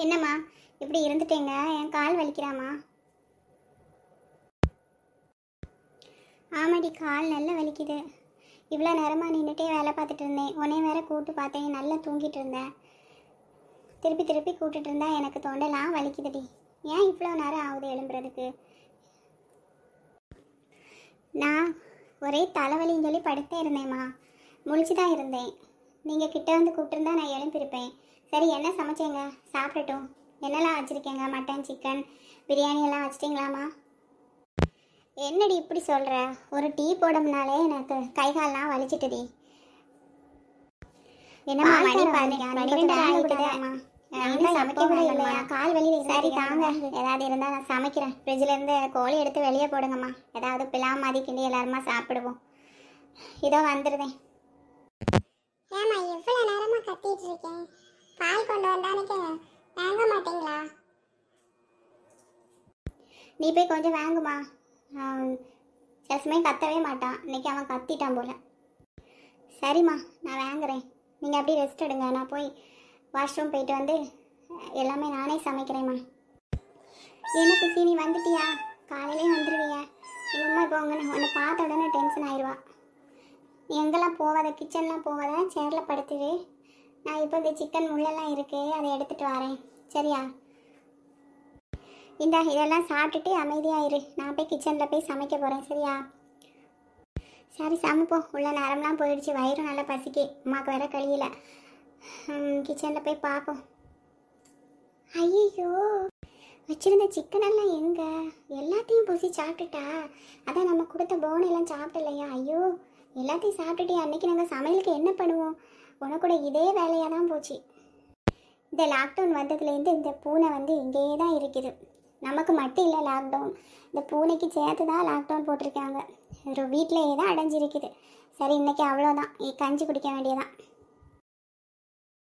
என்னம்மா இப்படி இருந்துட்டேங்க என் கால் வலிக்கிறாமா ஆமாடி கால் நல்லா வலிக்குது இவ்வளோ நேரமாக நின்றுட்டே வேலை பார்த்துட்டு இருந்தேன் உன்னே வேற கூப்பிட்டு பார்த்தேன் நல்லா தூங்கிட்டு இருந்தேன் திருப்பி திருப்பி கூப்பிட்டு இருந்தா எனக்கு தொண்டெல்லாம் வலிக்குதுடி ஏன் இவ்வளோ நேரம் ஆகுது எழும்புறதுக்கு நான் ஒரே தலைவலின்னு சொல்லி படுத்தே இருந்தேம்மா முழிச்சு தான் இருந்தேன் நீங்கள் கிட்டே வந்து கூப்பிட்டுருந்தா நான் எழும்பியிருப்பேன் சரி என்ன சமைச்சீங்க சாப்பிடட்டும் என்னெல்லாம் வச்சுருக்கீங்க மட்டன் சிக்கன் பிரியாணி எல்லாம் வச்சிட்டிங்களாமா என்னடி இப்படி சொல்கிற ஒரு டீ போடும்னாலே எனக்கு கை கால்லாம் வலிச்சிட்டுடி என்னம்மா மணி கால் வலி சரி ஏதாவது இருந்தால் நான் சமைக்கிறேன் ஃப்ரிட்ஜ்லேருந்து கோழி எடுத்து வெளியே போடுங்கம்மா ஏதாவது பிலா மாதிரி கிண்டி எல்லாருமா சாப்பிடுவோம் இதோ வந்துடுதேன் ஏமா எவ்வளோ நேரமா கத்திட்டு இருக்கேன் பால் கொண்டு வந்தானுக்கு வாங்க மாட்டீங்களா நீ போய் கொஞ்சம் வாங்குமா சில சமயம் கத்தவே மாட்டான் இன்னைக்கு அவன் கத்திட்டான் போல சரிம்மா நான் வாங்குறேன் நீங்கள் அப்படியே ரெஸ்ட் எடுங்க நான் போய் வாஷ்ரூம் போயிட்டு வந்து எல்லாமே நானே சமைக்கிறேம்மா என்ன குசி நீ வந்துட்டியா காலையிலே வந்துடுவியா எங்கள் அம்மா இப்போ உங்க உன்னை பார்த்த உடனே டென்ஷன் ஆயிடுவா எங்கெல்லாம் போவாத கிச்சன்லாம் போவாத சேரில் படுத்துவே நான் இப்போ இந்த சிக்கன் முள்ளெல்லாம் இருக்குது அதை எடுத்துகிட்டு வரேன் சரியா இந்தா இதெல்லாம் சாப்பிட்டுட்டு அமைதியாக இரு நான் போய் கிச்சனில் போய் சமைக்க போகிறேன் சரியா சரி சமைப்போம் உள்ள நேரம்லாம் போயிடுச்சு வயிறு நல்லா பசிக்கு அம்மாவுக்கு வேற கழியில கிச்சனில் போய் பார்ப்போம் ஐயோ வச்சுருந்த சிக்கனெல்லாம் எங்கே எல்லாத்தையும் பூசி சாப்பிட்டுட்டா அதான் நம்ம கொடுத்த போனெல்லாம் சாப்பிடலையா ஐயோ எல்லாத்தையும் சாப்பிட்டுட்டு அன்னைக்கு நாங்கள் சமையலுக்கு என்ன பண்ணுவோம் உனக்கூட இதே வேலையாக தான் போச்சு இந்த லாக்டவுன் வந்ததுலேருந்து இந்த பூனை வந்து இங்கேயே தான் இருக்குது நமக்கு மட்டும் இல்லை லாக்டவுன் இந்த பூனைக்கு சேர்த்து தான் லாக்டவுன் போட்டிருக்காங்க ஒரு வீட்டிலேயே தான் அடைஞ்சிருக்குது சரி இன்றைக்கி அவ்வளோதான் கஞ்சி குடிக்க வேண்டியதான்